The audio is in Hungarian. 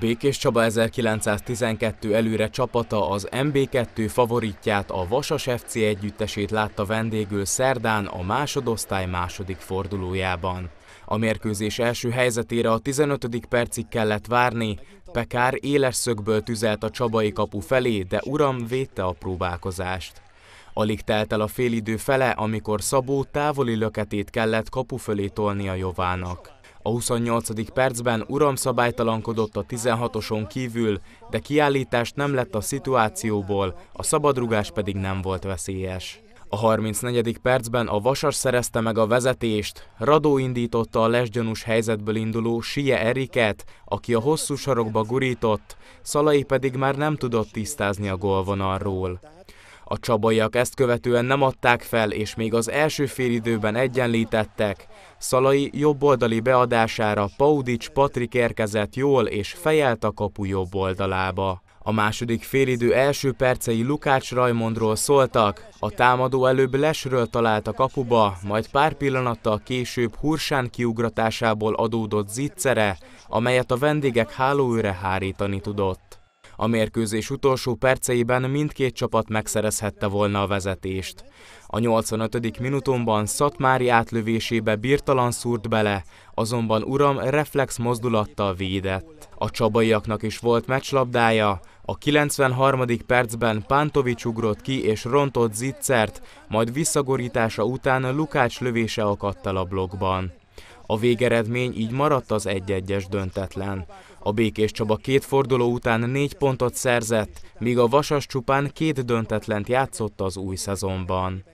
Békés Csaba 1912 előre csapata az MB2 favoritját a Vasas FC együttesét látta vendégül szerdán a másodosztály második fordulójában. A mérkőzés első helyzetére a 15. percig kellett várni, Pekár éles szögből tüzelt a csabai kapu felé, de uram védte a próbálkozást. Alig telt el a félidő fele, amikor Szabó távoli löketét kellett kapu fölé tolni a Jovának. A 28. percben uram szabálytalankodott a 16-oson kívül, de kiállítást nem lett a szituációból, a szabadrugás pedig nem volt veszélyes. A 34. percben a Vasas szerezte meg a vezetést, Radó indította a lesgyanús helyzetből induló Sie Eriket, aki a hosszú sarokba gurított, Szalai pedig már nem tudott tisztázni a gólvonalról. A csabaiak ezt követően nem adták fel, és még az első félidőben egyenlítettek. Szalai oldali beadására Paudics Patrik érkezett jól, és fejelt a kapu jobb oldalába. A második félidő első percei Lukács Rajmondról szóltak, a támadó előbb lesről talált a kapuba, majd pár pillanattal később Hursán kiugratásából adódott zicsere, amelyet a vendégek hálóőre hárítani tudott. A mérkőzés utolsó perceiben mindkét csapat megszerezhette volna a vezetést. A 85. minutonban Szatmári átlövésébe birtalan szúrt bele, azonban Uram reflex mozdulattal védett. A csabaiaknak is volt meccslabdája, a 93. percben Pántovics ugrott ki és rontott zitszert, majd visszagorítása után Lukács lövése akadt el a blokkban. A végeredmény így maradt az 1-1-es döntetlen. A Békés Csaba két forduló után négy pontot szerzett, míg a Vasas csupán két döntetlent játszott az új szezonban.